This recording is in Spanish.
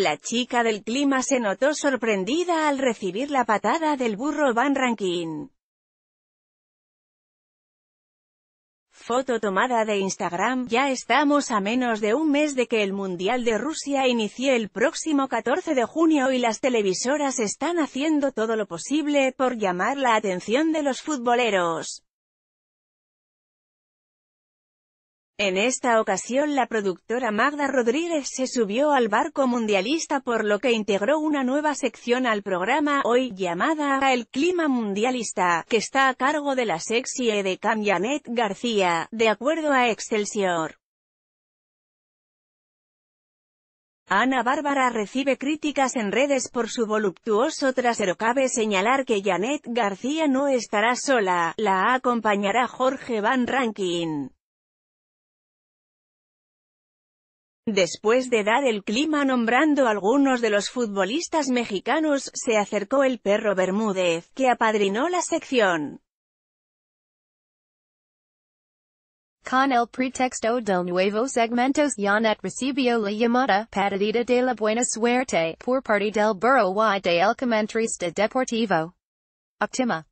La chica del clima se notó sorprendida al recibir la patada del burro Van Rankin. Foto tomada de Instagram, ya estamos a menos de un mes de que el Mundial de Rusia inicie el próximo 14 de junio y las televisoras están haciendo todo lo posible por llamar la atención de los futboleros. En esta ocasión la productora Magda Rodríguez se subió al barco mundialista por lo que integró una nueva sección al programa, hoy llamada El Clima Mundialista, que está a cargo de la sexy edecam Janet García, de acuerdo a Excelsior. Ana Bárbara recibe críticas en redes por su voluptuoso trasero. Cabe señalar que Janet García no estará sola, la acompañará Jorge Van Rankin. Después de dar el clima nombrando algunos de los futbolistas mexicanos, se acercó el perro Bermúdez, que apadrinó la sección. Con el pretexto del nuevo segmento, Yanet recibió la llamada patadita de la buena suerte por parte del burro y del el comentarista deportivo. Optima.